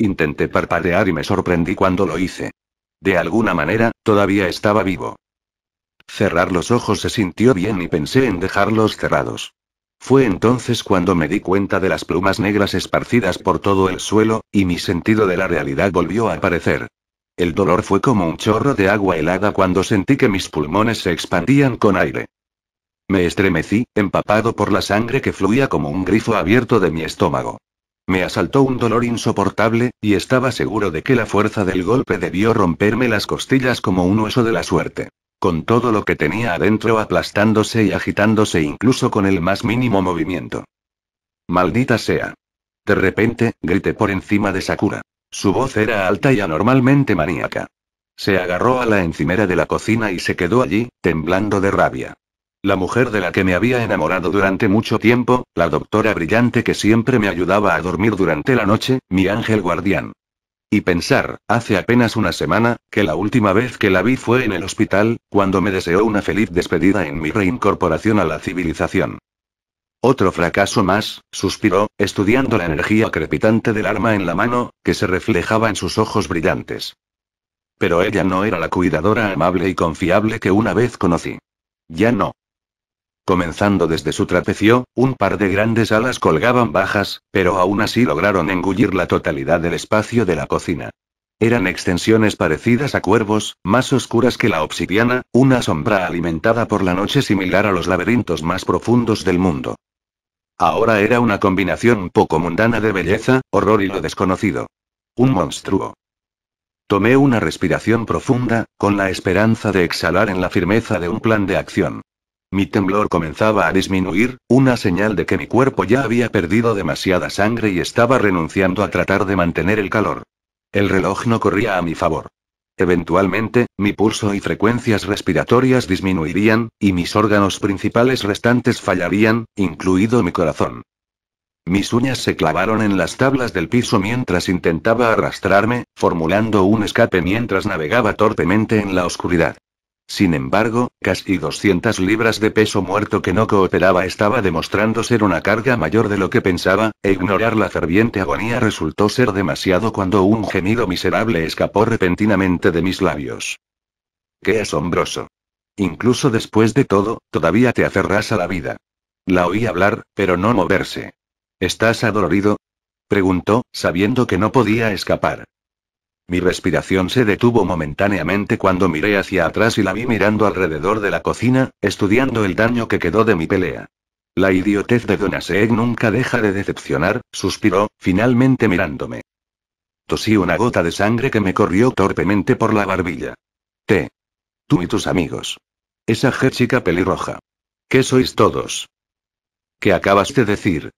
Intenté parpadear y me sorprendí cuando lo hice. De alguna manera, todavía estaba vivo. Cerrar los ojos se sintió bien y pensé en dejarlos cerrados. Fue entonces cuando me di cuenta de las plumas negras esparcidas por todo el suelo, y mi sentido de la realidad volvió a aparecer. El dolor fue como un chorro de agua helada cuando sentí que mis pulmones se expandían con aire. Me estremecí, empapado por la sangre que fluía como un grifo abierto de mi estómago. Me asaltó un dolor insoportable, y estaba seguro de que la fuerza del golpe debió romperme las costillas como un hueso de la suerte. Con todo lo que tenía adentro aplastándose y agitándose incluso con el más mínimo movimiento. Maldita sea. De repente, grité por encima de Sakura. Su voz era alta y anormalmente maníaca. Se agarró a la encimera de la cocina y se quedó allí, temblando de rabia. La mujer de la que me había enamorado durante mucho tiempo, la doctora brillante que siempre me ayudaba a dormir durante la noche, mi ángel guardián. Y pensar, hace apenas una semana, que la última vez que la vi fue en el hospital, cuando me deseó una feliz despedida en mi reincorporación a la civilización. Otro fracaso más, suspiró, estudiando la energía crepitante del arma en la mano, que se reflejaba en sus ojos brillantes. Pero ella no era la cuidadora amable y confiable que una vez conocí. Ya no. Comenzando desde su trapecio, un par de grandes alas colgaban bajas, pero aún así lograron engullir la totalidad del espacio de la cocina. Eran extensiones parecidas a cuervos, más oscuras que la obsidiana, una sombra alimentada por la noche similar a los laberintos más profundos del mundo. Ahora era una combinación poco mundana de belleza, horror y lo desconocido. Un monstruo. Tomé una respiración profunda, con la esperanza de exhalar en la firmeza de un plan de acción. Mi temblor comenzaba a disminuir, una señal de que mi cuerpo ya había perdido demasiada sangre y estaba renunciando a tratar de mantener el calor. El reloj no corría a mi favor. Eventualmente, mi pulso y frecuencias respiratorias disminuirían, y mis órganos principales restantes fallarían, incluido mi corazón. Mis uñas se clavaron en las tablas del piso mientras intentaba arrastrarme, formulando un escape mientras navegaba torpemente en la oscuridad. Sin embargo, casi 200 libras de peso muerto que no cooperaba estaba demostrando ser una carga mayor de lo que pensaba, e ignorar la ferviente agonía resultó ser demasiado cuando un gemido miserable escapó repentinamente de mis labios. ¡Qué asombroso! Incluso después de todo, todavía te aferras a la vida. La oí hablar, pero no moverse. ¿Estás adolorido? preguntó, sabiendo que no podía escapar. Mi respiración se detuvo momentáneamente cuando miré hacia atrás y la vi mirando alrededor de la cocina, estudiando el daño que quedó de mi pelea. La idiotez de Dona Seeg nunca deja de decepcionar, suspiró, finalmente mirándome. Tosí una gota de sangre que me corrió torpemente por la barbilla. Te. Tú y tus amigos. Esa chica pelirroja. ¿Qué sois todos? ¿Qué acabas de decir?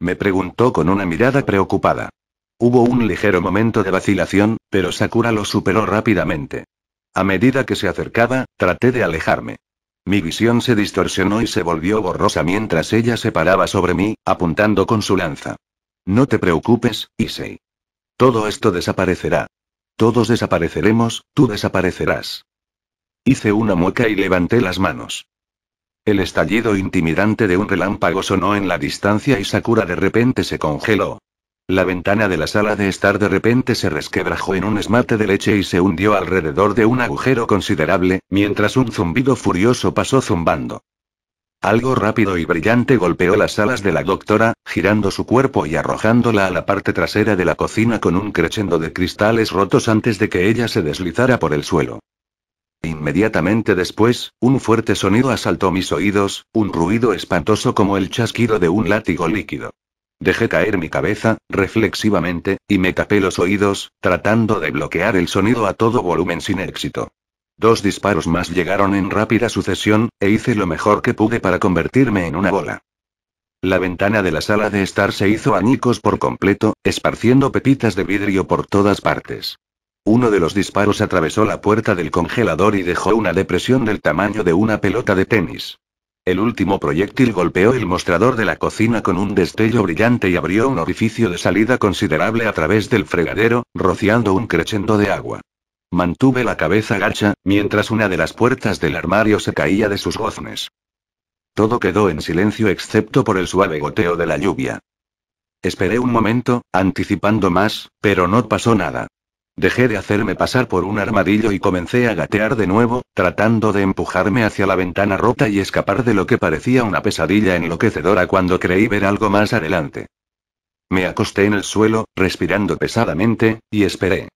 Me preguntó con una mirada preocupada. Hubo un ligero momento de vacilación, pero Sakura lo superó rápidamente. A medida que se acercaba, traté de alejarme. Mi visión se distorsionó y se volvió borrosa mientras ella se paraba sobre mí, apuntando con su lanza. No te preocupes, Issei. Todo esto desaparecerá. Todos desapareceremos, tú desaparecerás. Hice una mueca y levanté las manos. El estallido intimidante de un relámpago sonó en la distancia y Sakura de repente se congeló. La ventana de la sala de estar de repente se resquebrajó en un esmate de leche y se hundió alrededor de un agujero considerable, mientras un zumbido furioso pasó zumbando. Algo rápido y brillante golpeó las alas de la doctora, girando su cuerpo y arrojándola a la parte trasera de la cocina con un crechendo de cristales rotos antes de que ella se deslizara por el suelo. Inmediatamente después, un fuerte sonido asaltó mis oídos, un ruido espantoso como el chasquido de un látigo líquido. Dejé caer mi cabeza, reflexivamente, y me tapé los oídos, tratando de bloquear el sonido a todo volumen sin éxito. Dos disparos más llegaron en rápida sucesión, e hice lo mejor que pude para convertirme en una bola. La ventana de la sala de estar se hizo añicos por completo, esparciendo pepitas de vidrio por todas partes. Uno de los disparos atravesó la puerta del congelador y dejó una depresión del tamaño de una pelota de tenis. El último proyectil golpeó el mostrador de la cocina con un destello brillante y abrió un orificio de salida considerable a través del fregadero, rociando un crecendo de agua. Mantuve la cabeza gacha, mientras una de las puertas del armario se caía de sus goznes. Todo quedó en silencio excepto por el suave goteo de la lluvia. Esperé un momento, anticipando más, pero no pasó nada. Dejé de hacerme pasar por un armadillo y comencé a gatear de nuevo, tratando de empujarme hacia la ventana rota y escapar de lo que parecía una pesadilla enloquecedora cuando creí ver algo más adelante. Me acosté en el suelo, respirando pesadamente, y esperé.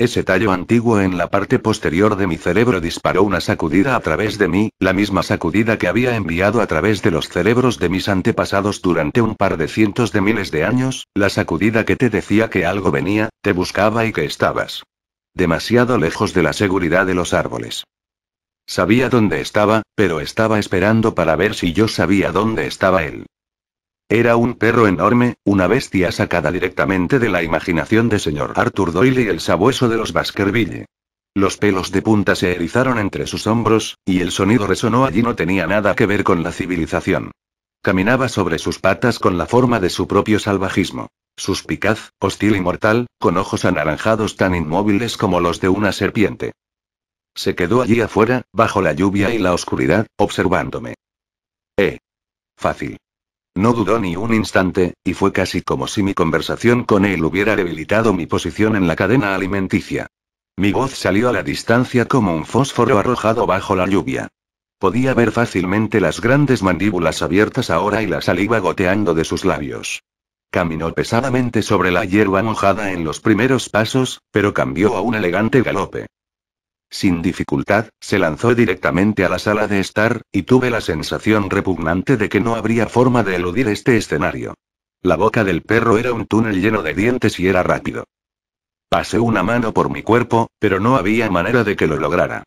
Ese tallo antiguo en la parte posterior de mi cerebro disparó una sacudida a través de mí, la misma sacudida que había enviado a través de los cerebros de mis antepasados durante un par de cientos de miles de años, la sacudida que te decía que algo venía, te buscaba y que estabas demasiado lejos de la seguridad de los árboles. Sabía dónde estaba, pero estaba esperando para ver si yo sabía dónde estaba él. Era un perro enorme, una bestia sacada directamente de la imaginación de señor Arthur Doyle y el sabueso de los Baskerville. Los pelos de punta se erizaron entre sus hombros, y el sonido resonó allí no tenía nada que ver con la civilización. Caminaba sobre sus patas con la forma de su propio salvajismo. Suspicaz, hostil y mortal, con ojos anaranjados tan inmóviles como los de una serpiente. Se quedó allí afuera, bajo la lluvia y la oscuridad, observándome. Eh. Fácil. No dudó ni un instante, y fue casi como si mi conversación con él hubiera debilitado mi posición en la cadena alimenticia. Mi voz salió a la distancia como un fósforo arrojado bajo la lluvia. Podía ver fácilmente las grandes mandíbulas abiertas ahora y la saliva goteando de sus labios. Caminó pesadamente sobre la hierba mojada en los primeros pasos, pero cambió a un elegante galope. Sin dificultad, se lanzó directamente a la sala de estar, y tuve la sensación repugnante de que no habría forma de eludir este escenario. La boca del perro era un túnel lleno de dientes y era rápido. Pasé una mano por mi cuerpo, pero no había manera de que lo lograra.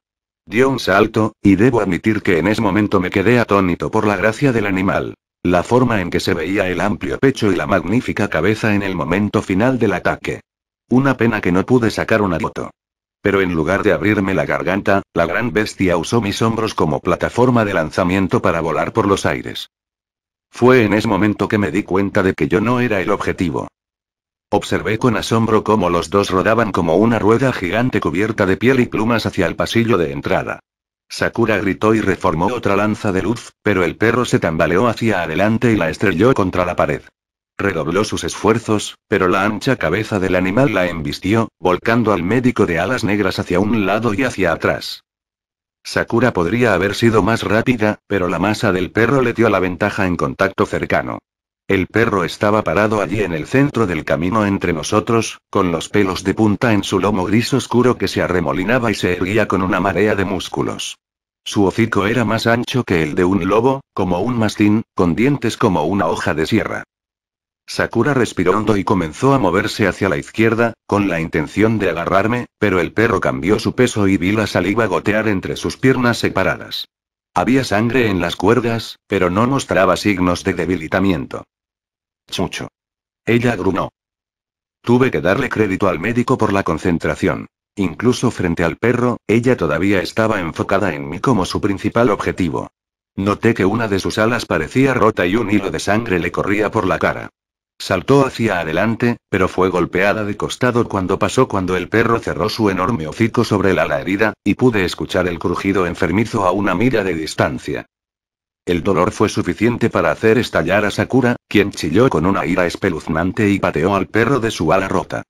Dio un salto, y debo admitir que en ese momento me quedé atónito por la gracia del animal. La forma en que se veía el amplio pecho y la magnífica cabeza en el momento final del ataque. Una pena que no pude sacar una foto. Pero en lugar de abrirme la garganta, la gran bestia usó mis hombros como plataforma de lanzamiento para volar por los aires. Fue en ese momento que me di cuenta de que yo no era el objetivo. Observé con asombro cómo los dos rodaban como una rueda gigante cubierta de piel y plumas hacia el pasillo de entrada. Sakura gritó y reformó otra lanza de luz, pero el perro se tambaleó hacia adelante y la estrelló contra la pared. Redobló sus esfuerzos, pero la ancha cabeza del animal la embistió, volcando al médico de alas negras hacia un lado y hacia atrás. Sakura podría haber sido más rápida, pero la masa del perro le dio la ventaja en contacto cercano. El perro estaba parado allí en el centro del camino entre nosotros, con los pelos de punta en su lomo gris oscuro que se arremolinaba y se erguía con una marea de músculos. Su hocico era más ancho que el de un lobo, como un mastín, con dientes como una hoja de sierra. Sakura respiró hondo y comenzó a moverse hacia la izquierda, con la intención de agarrarme, pero el perro cambió su peso y vi la saliva gotear entre sus piernas separadas. Había sangre en las cuerdas, pero no mostraba signos de debilitamiento. Chucho. Ella grunó. Tuve que darle crédito al médico por la concentración. Incluso frente al perro, ella todavía estaba enfocada en mí como su principal objetivo. Noté que una de sus alas parecía rota y un hilo de sangre le corría por la cara. Saltó hacia adelante, pero fue golpeada de costado cuando pasó cuando el perro cerró su enorme hocico sobre la ala herida, y pude escuchar el crujido enfermizo a una mira de distancia. El dolor fue suficiente para hacer estallar a Sakura, quien chilló con una ira espeluznante y pateó al perro de su ala rota.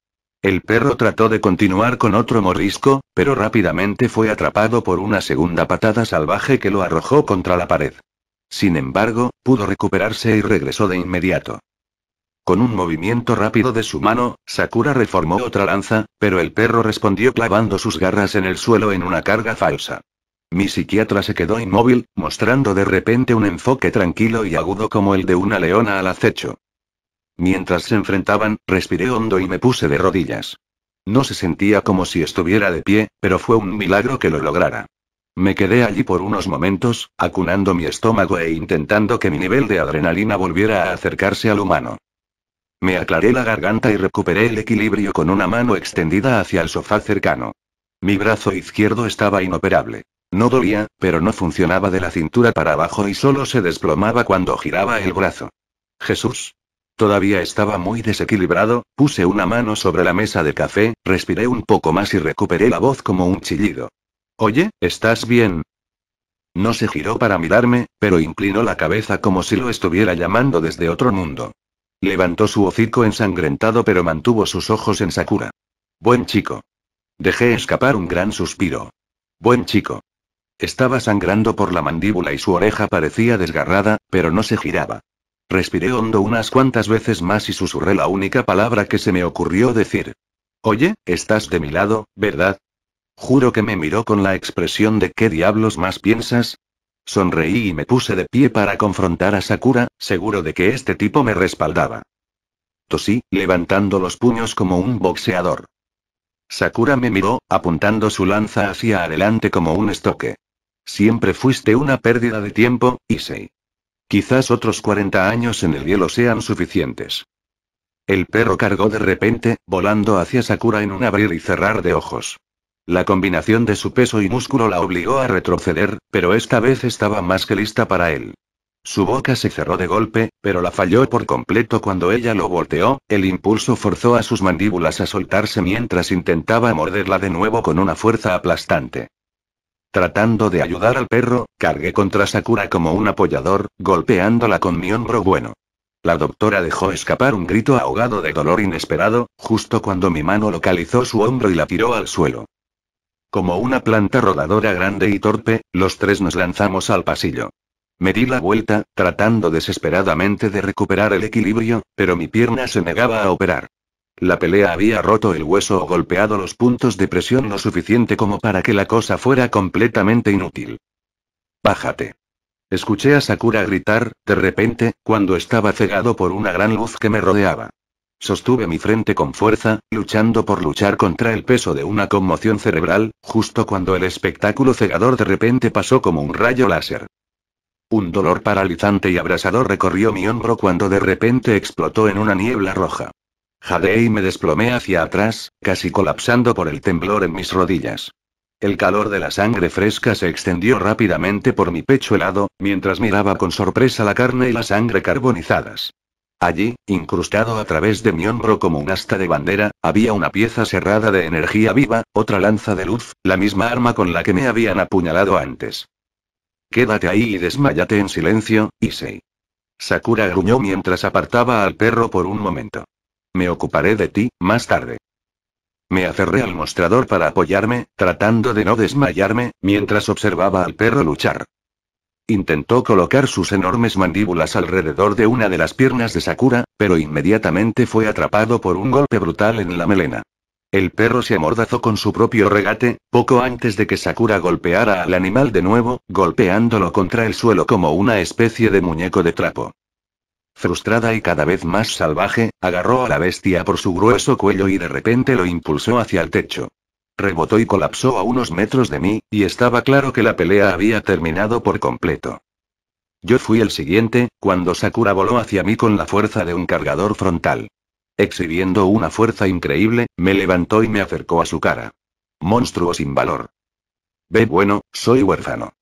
El perro trató de continuar con otro morisco, pero rápidamente fue atrapado por una segunda patada salvaje que lo arrojó contra la pared. Sin embargo, pudo recuperarse y regresó de inmediato. Con un movimiento rápido de su mano, Sakura reformó otra lanza, pero el perro respondió clavando sus garras en el suelo en una carga falsa. Mi psiquiatra se quedó inmóvil, mostrando de repente un enfoque tranquilo y agudo como el de una leona al acecho. Mientras se enfrentaban, respiré hondo y me puse de rodillas. No se sentía como si estuviera de pie, pero fue un milagro que lo lograra. Me quedé allí por unos momentos, acunando mi estómago e intentando que mi nivel de adrenalina volviera a acercarse al humano. Me aclaré la garganta y recuperé el equilibrio con una mano extendida hacia el sofá cercano. Mi brazo izquierdo estaba inoperable. No dolía, pero no funcionaba de la cintura para abajo y solo se desplomaba cuando giraba el brazo. Jesús. Todavía estaba muy desequilibrado, puse una mano sobre la mesa de café, respiré un poco más y recuperé la voz como un chillido. Oye, ¿estás bien? No se giró para mirarme, pero inclinó la cabeza como si lo estuviera llamando desde otro mundo. Levantó su hocico ensangrentado pero mantuvo sus ojos en Sakura. Buen chico. Dejé escapar un gran suspiro. Buen chico. Estaba sangrando por la mandíbula y su oreja parecía desgarrada, pero no se giraba. Respiré hondo unas cuantas veces más y susurré la única palabra que se me ocurrió decir. Oye, estás de mi lado, ¿verdad? Juro que me miró con la expresión de ¿qué diablos más piensas? Sonreí y me puse de pie para confrontar a Sakura, seguro de que este tipo me respaldaba. Tosí, levantando los puños como un boxeador. Sakura me miró, apuntando su lanza hacia adelante como un estoque. Siempre fuiste una pérdida de tiempo, Issei. Quizás otros 40 años en el hielo sean suficientes. El perro cargó de repente, volando hacia Sakura en un abrir y cerrar de ojos. La combinación de su peso y músculo la obligó a retroceder, pero esta vez estaba más que lista para él. Su boca se cerró de golpe, pero la falló por completo cuando ella lo volteó, el impulso forzó a sus mandíbulas a soltarse mientras intentaba morderla de nuevo con una fuerza aplastante. Tratando de ayudar al perro, cargué contra Sakura como un apoyador, golpeándola con mi hombro bueno. La doctora dejó escapar un grito ahogado de dolor inesperado, justo cuando mi mano localizó su hombro y la tiró al suelo. Como una planta rodadora grande y torpe, los tres nos lanzamos al pasillo. Me di la vuelta, tratando desesperadamente de recuperar el equilibrio, pero mi pierna se negaba a operar. La pelea había roto el hueso o golpeado los puntos de presión lo suficiente como para que la cosa fuera completamente inútil. Bájate. Escuché a Sakura gritar, de repente, cuando estaba cegado por una gran luz que me rodeaba. Sostuve mi frente con fuerza, luchando por luchar contra el peso de una conmoción cerebral, justo cuando el espectáculo cegador de repente pasó como un rayo láser. Un dolor paralizante y abrasador recorrió mi hombro cuando de repente explotó en una niebla roja. Jadeé y me desplomé hacia atrás, casi colapsando por el temblor en mis rodillas. El calor de la sangre fresca se extendió rápidamente por mi pecho helado, mientras miraba con sorpresa la carne y la sangre carbonizadas. Allí, incrustado a través de mi hombro como un asta de bandera, había una pieza cerrada de energía viva, otra lanza de luz, la misma arma con la que me habían apuñalado antes. Quédate ahí y desmayate en silencio, Issei. Sakura gruñó mientras apartaba al perro por un momento. Me ocuparé de ti, más tarde. Me aferré al mostrador para apoyarme, tratando de no desmayarme, mientras observaba al perro luchar. Intentó colocar sus enormes mandíbulas alrededor de una de las piernas de Sakura, pero inmediatamente fue atrapado por un golpe brutal en la melena. El perro se amordazó con su propio regate, poco antes de que Sakura golpeara al animal de nuevo, golpeándolo contra el suelo como una especie de muñeco de trapo. Frustrada y cada vez más salvaje, agarró a la bestia por su grueso cuello y de repente lo impulsó hacia el techo. Rebotó y colapsó a unos metros de mí, y estaba claro que la pelea había terminado por completo. Yo fui el siguiente, cuando Sakura voló hacia mí con la fuerza de un cargador frontal. Exhibiendo una fuerza increíble, me levantó y me acercó a su cara. Monstruo sin valor. Ve bueno, soy huérfano.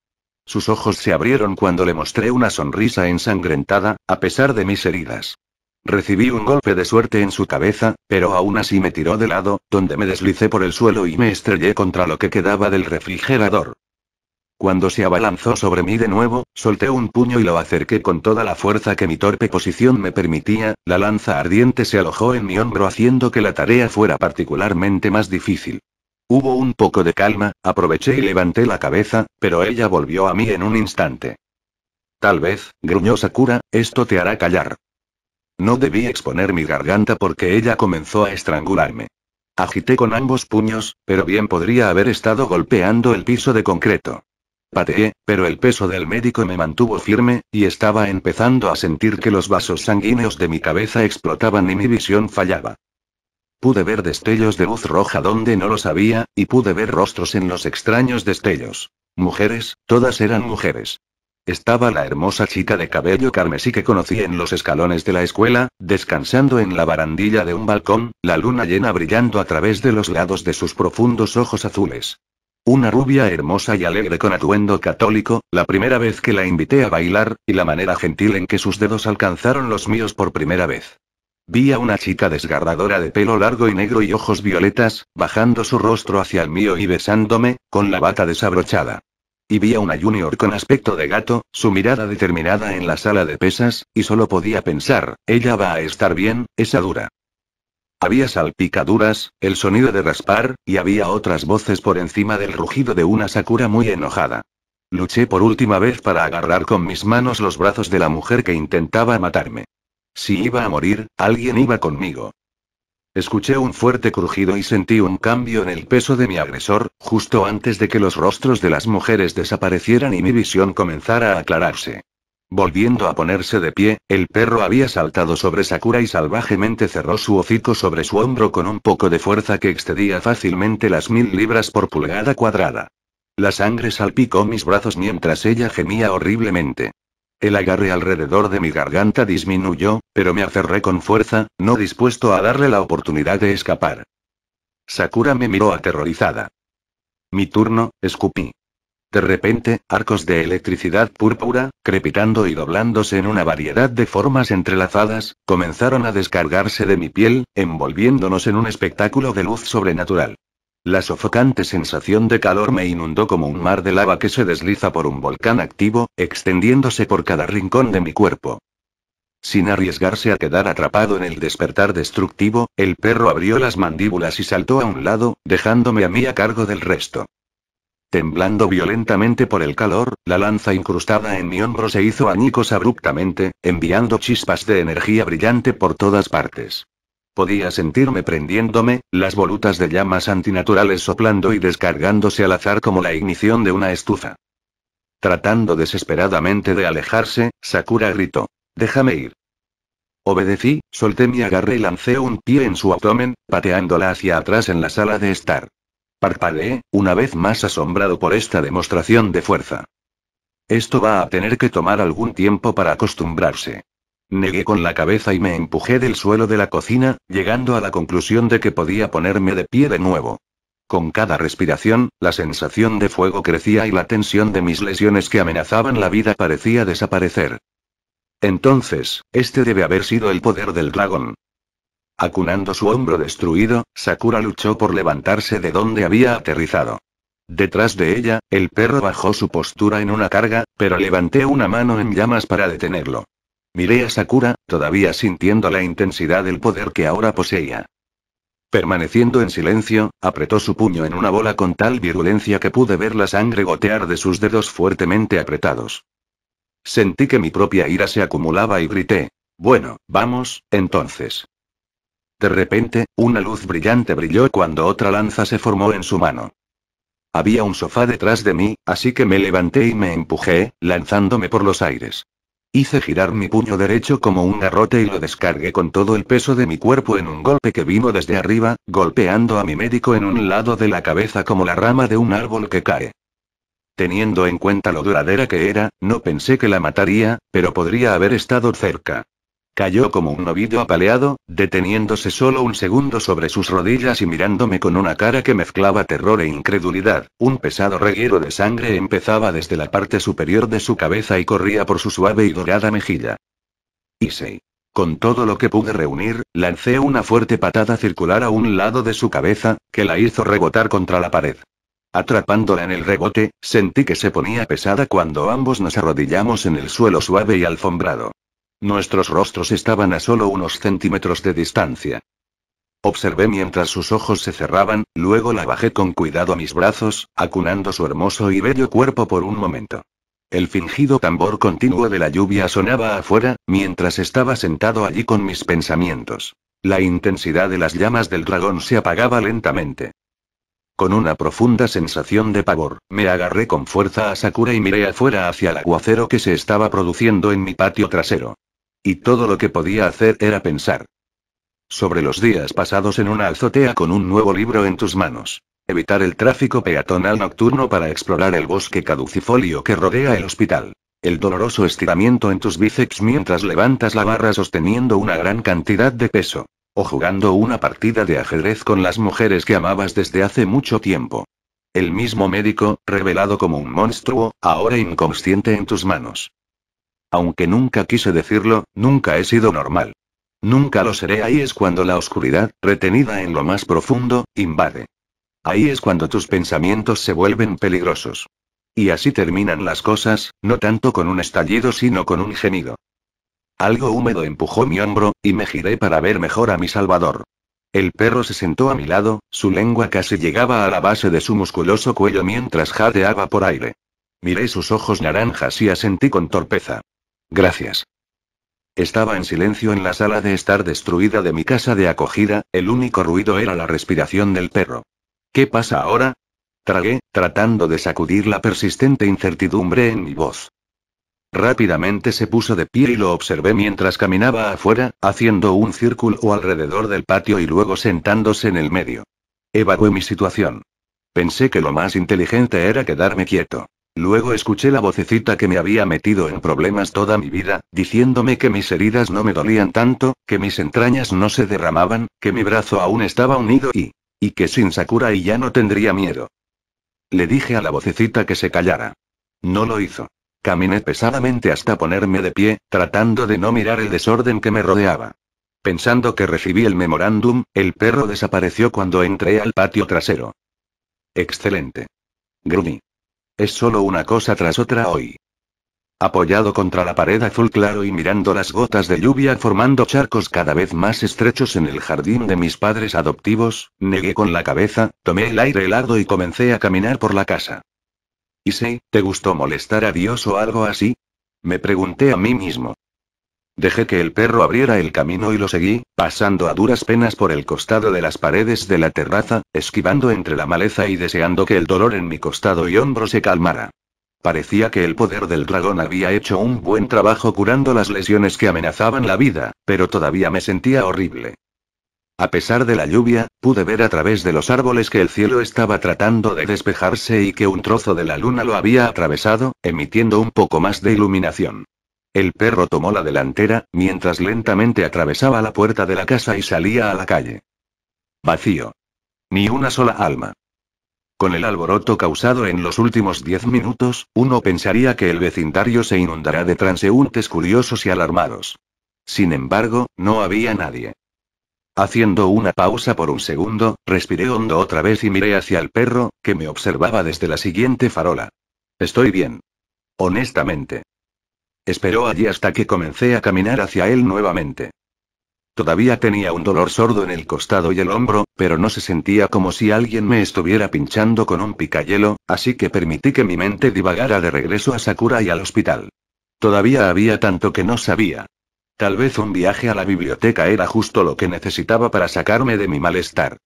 Sus ojos se abrieron cuando le mostré una sonrisa ensangrentada, a pesar de mis heridas. Recibí un golpe de suerte en su cabeza, pero aún así me tiró de lado, donde me deslicé por el suelo y me estrellé contra lo que quedaba del refrigerador. Cuando se abalanzó sobre mí de nuevo, solté un puño y lo acerqué con toda la fuerza que mi torpe posición me permitía, la lanza ardiente se alojó en mi hombro haciendo que la tarea fuera particularmente más difícil. Hubo un poco de calma, aproveché y levanté la cabeza, pero ella volvió a mí en un instante. Tal vez, gruñó Sakura, esto te hará callar. No debí exponer mi garganta porque ella comenzó a estrangularme. Agité con ambos puños, pero bien podría haber estado golpeando el piso de concreto. Pateé, pero el peso del médico me mantuvo firme, y estaba empezando a sentir que los vasos sanguíneos de mi cabeza explotaban y mi visión fallaba. Pude ver destellos de luz roja donde no los había, y pude ver rostros en los extraños destellos. Mujeres, todas eran mujeres. Estaba la hermosa chica de cabello carmesí que conocí en los escalones de la escuela, descansando en la barandilla de un balcón, la luna llena brillando a través de los lados de sus profundos ojos azules. Una rubia hermosa y alegre con atuendo católico, la primera vez que la invité a bailar, y la manera gentil en que sus dedos alcanzaron los míos por primera vez. Vi a una chica desgarradora de pelo largo y negro y ojos violetas, bajando su rostro hacia el mío y besándome, con la bata desabrochada y vi a una junior con aspecto de gato, su mirada determinada en la sala de pesas, y solo podía pensar, ella va a estar bien, esa dura. Había salpicaduras, el sonido de raspar, y había otras voces por encima del rugido de una Sakura muy enojada. Luché por última vez para agarrar con mis manos los brazos de la mujer que intentaba matarme. Si iba a morir, alguien iba conmigo. Escuché un fuerte crujido y sentí un cambio en el peso de mi agresor, justo antes de que los rostros de las mujeres desaparecieran y mi visión comenzara a aclararse. Volviendo a ponerse de pie, el perro había saltado sobre Sakura y salvajemente cerró su hocico sobre su hombro con un poco de fuerza que excedía fácilmente las mil libras por pulgada cuadrada. La sangre salpicó mis brazos mientras ella gemía horriblemente. El agarre alrededor de mi garganta disminuyó, pero me aferré con fuerza, no dispuesto a darle la oportunidad de escapar. Sakura me miró aterrorizada. Mi turno, escupí. De repente, arcos de electricidad púrpura, crepitando y doblándose en una variedad de formas entrelazadas, comenzaron a descargarse de mi piel, envolviéndonos en un espectáculo de luz sobrenatural. La sofocante sensación de calor me inundó como un mar de lava que se desliza por un volcán activo, extendiéndose por cada rincón de mi cuerpo. Sin arriesgarse a quedar atrapado en el despertar destructivo, el perro abrió las mandíbulas y saltó a un lado, dejándome a mí a cargo del resto. Temblando violentamente por el calor, la lanza incrustada en mi hombro se hizo añicos abruptamente, enviando chispas de energía brillante por todas partes. Podía sentirme prendiéndome, las volutas de llamas antinaturales soplando y descargándose al azar como la ignición de una estufa. Tratando desesperadamente de alejarse, Sakura gritó. Déjame ir. Obedecí, solté mi agarre y lancé un pie en su abdomen, pateándola hacia atrás en la sala de estar. Parpadeé, una vez más asombrado por esta demostración de fuerza. Esto va a tener que tomar algún tiempo para acostumbrarse. Negué con la cabeza y me empujé del suelo de la cocina, llegando a la conclusión de que podía ponerme de pie de nuevo. Con cada respiración, la sensación de fuego crecía y la tensión de mis lesiones que amenazaban la vida parecía desaparecer. Entonces, este debe haber sido el poder del dragón. Acunando su hombro destruido, Sakura luchó por levantarse de donde había aterrizado. Detrás de ella, el perro bajó su postura en una carga, pero levanté una mano en llamas para detenerlo. Miré a Sakura, todavía sintiendo la intensidad del poder que ahora poseía. Permaneciendo en silencio, apretó su puño en una bola con tal virulencia que pude ver la sangre gotear de sus dedos fuertemente apretados. Sentí que mi propia ira se acumulaba y grité. Bueno, vamos, entonces. De repente, una luz brillante brilló cuando otra lanza se formó en su mano. Había un sofá detrás de mí, así que me levanté y me empujé, lanzándome por los aires. Hice girar mi puño derecho como un garrote y lo descargué con todo el peso de mi cuerpo en un golpe que vino desde arriba, golpeando a mi médico en un lado de la cabeza como la rama de un árbol que cae. Teniendo en cuenta lo duradera que era, no pensé que la mataría, pero podría haber estado cerca. Cayó como un novillo apaleado, deteniéndose solo un segundo sobre sus rodillas y mirándome con una cara que mezclaba terror e incredulidad. Un pesado reguero de sangre empezaba desde la parte superior de su cabeza y corría por su suave y dorada mejilla. Issei. Con todo lo que pude reunir, lancé una fuerte patada circular a un lado de su cabeza, que la hizo rebotar contra la pared. Atrapándola en el rebote, sentí que se ponía pesada cuando ambos nos arrodillamos en el suelo suave y alfombrado. Nuestros rostros estaban a solo unos centímetros de distancia. Observé mientras sus ojos se cerraban, luego la bajé con cuidado a mis brazos, acunando su hermoso y bello cuerpo por un momento. El fingido tambor continuo de la lluvia sonaba afuera, mientras estaba sentado allí con mis pensamientos. La intensidad de las llamas del dragón se apagaba lentamente. Con una profunda sensación de pavor, me agarré con fuerza a Sakura y miré afuera hacia el aguacero que se estaba produciendo en mi patio trasero. Y todo lo que podía hacer era pensar. Sobre los días pasados en una azotea con un nuevo libro en tus manos. Evitar el tráfico peatonal nocturno para explorar el bosque caducifolio que rodea el hospital. El doloroso estiramiento en tus bíceps mientras levantas la barra sosteniendo una gran cantidad de peso. O jugando una partida de ajedrez con las mujeres que amabas desde hace mucho tiempo. El mismo médico, revelado como un monstruo, ahora inconsciente en tus manos. Aunque nunca quise decirlo, nunca he sido normal. Nunca lo seré. Ahí es cuando la oscuridad, retenida en lo más profundo, invade. Ahí es cuando tus pensamientos se vuelven peligrosos. Y así terminan las cosas, no tanto con un estallido sino con un gemido. Algo húmedo empujó mi hombro, y me giré para ver mejor a mi salvador. El perro se sentó a mi lado, su lengua casi llegaba a la base de su musculoso cuello mientras jadeaba por aire. Miré sus ojos naranjas y asentí con torpeza. Gracias. Estaba en silencio en la sala de estar destruida de mi casa de acogida, el único ruido era la respiración del perro. ¿Qué pasa ahora? Tragué, tratando de sacudir la persistente incertidumbre en mi voz. Rápidamente se puso de pie y lo observé mientras caminaba afuera, haciendo un círculo alrededor del patio y luego sentándose en el medio. Evalué mi situación. Pensé que lo más inteligente era quedarme quieto. Luego escuché la vocecita que me había metido en problemas toda mi vida, diciéndome que mis heridas no me dolían tanto, que mis entrañas no se derramaban, que mi brazo aún estaba unido y... y que sin Sakura y ya no tendría miedo. Le dije a la vocecita que se callara. No lo hizo. Caminé pesadamente hasta ponerme de pie, tratando de no mirar el desorden que me rodeaba. Pensando que recibí el memorándum, el perro desapareció cuando entré al patio trasero. Excelente. Grumi. Es solo una cosa tras otra hoy. Apoyado contra la pared azul claro y mirando las gotas de lluvia formando charcos cada vez más estrechos en el jardín de mis padres adoptivos, negué con la cabeza, tomé el aire helado y comencé a caminar por la casa. ¿Y si, te gustó molestar a Dios o algo así? Me pregunté a mí mismo. Dejé que el perro abriera el camino y lo seguí, pasando a duras penas por el costado de las paredes de la terraza, esquivando entre la maleza y deseando que el dolor en mi costado y hombro se calmara. Parecía que el poder del dragón había hecho un buen trabajo curando las lesiones que amenazaban la vida, pero todavía me sentía horrible. A pesar de la lluvia, pude ver a través de los árboles que el cielo estaba tratando de despejarse y que un trozo de la luna lo había atravesado, emitiendo un poco más de iluminación. El perro tomó la delantera, mientras lentamente atravesaba la puerta de la casa y salía a la calle. Vacío. Ni una sola alma. Con el alboroto causado en los últimos diez minutos, uno pensaría que el vecindario se inundará de transeúntes curiosos y alarmados. Sin embargo, no había nadie. Haciendo una pausa por un segundo, respiré hondo otra vez y miré hacia el perro, que me observaba desde la siguiente farola. Estoy bien. Honestamente. Esperó allí hasta que comencé a caminar hacia él nuevamente. Todavía tenía un dolor sordo en el costado y el hombro, pero no se sentía como si alguien me estuviera pinchando con un picayelo, así que permití que mi mente divagara de regreso a Sakura y al hospital. Todavía había tanto que no sabía. Tal vez un viaje a la biblioteca era justo lo que necesitaba para sacarme de mi malestar.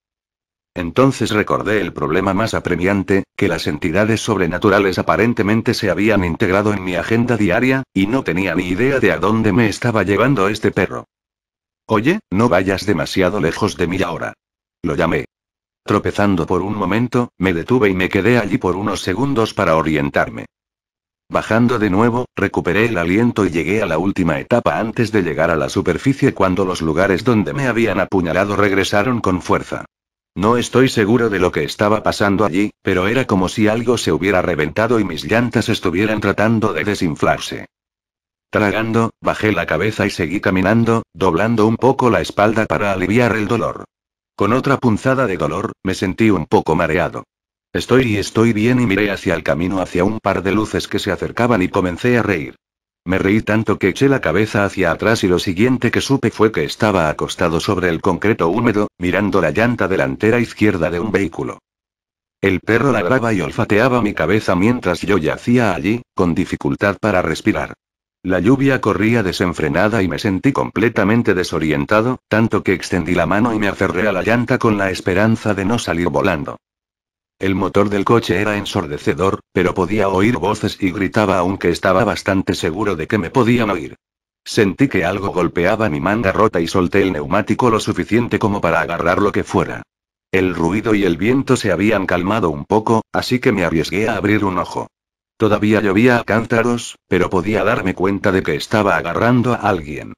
Entonces recordé el problema más apremiante, que las entidades sobrenaturales aparentemente se habían integrado en mi agenda diaria, y no tenía ni idea de a dónde me estaba llevando este perro. Oye, no vayas demasiado lejos de mí ahora. Lo llamé. Tropezando por un momento, me detuve y me quedé allí por unos segundos para orientarme. Bajando de nuevo, recuperé el aliento y llegué a la última etapa antes de llegar a la superficie cuando los lugares donde me habían apuñalado regresaron con fuerza. No estoy seguro de lo que estaba pasando allí, pero era como si algo se hubiera reventado y mis llantas estuvieran tratando de desinflarse. Tragando, bajé la cabeza y seguí caminando, doblando un poco la espalda para aliviar el dolor. Con otra punzada de dolor, me sentí un poco mareado. Estoy y estoy bien y miré hacia el camino hacia un par de luces que se acercaban y comencé a reír. Me reí tanto que eché la cabeza hacia atrás y lo siguiente que supe fue que estaba acostado sobre el concreto húmedo, mirando la llanta delantera izquierda de un vehículo. El perro ladraba y olfateaba mi cabeza mientras yo yacía allí, con dificultad para respirar. La lluvia corría desenfrenada y me sentí completamente desorientado, tanto que extendí la mano y me aferré a la llanta con la esperanza de no salir volando. El motor del coche era ensordecedor, pero podía oír voces y gritaba aunque estaba bastante seguro de que me podían oír. Sentí que algo golpeaba mi manga rota y solté el neumático lo suficiente como para agarrar lo que fuera. El ruido y el viento se habían calmado un poco, así que me arriesgué a abrir un ojo. Todavía llovía a cántaros, pero podía darme cuenta de que estaba agarrando a alguien.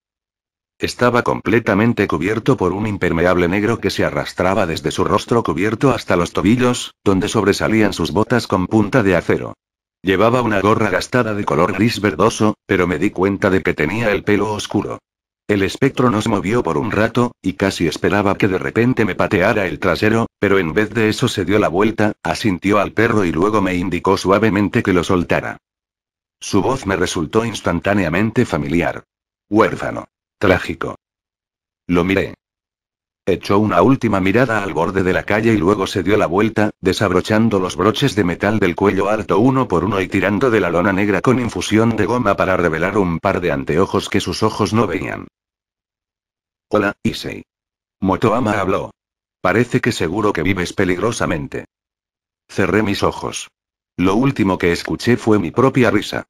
Estaba completamente cubierto por un impermeable negro que se arrastraba desde su rostro cubierto hasta los tobillos, donde sobresalían sus botas con punta de acero. Llevaba una gorra gastada de color gris verdoso, pero me di cuenta de que tenía el pelo oscuro. El espectro nos movió por un rato, y casi esperaba que de repente me pateara el trasero, pero en vez de eso se dio la vuelta, asintió al perro y luego me indicó suavemente que lo soltara. Su voz me resultó instantáneamente familiar. Huérfano. Trágico. Lo miré. Echó una última mirada al borde de la calle y luego se dio la vuelta, desabrochando los broches de metal del cuello alto uno por uno y tirando de la lona negra con infusión de goma para revelar un par de anteojos que sus ojos no veían. Hola, Isei. Motoama habló. Parece que seguro que vives peligrosamente. Cerré mis ojos. Lo último que escuché fue mi propia risa.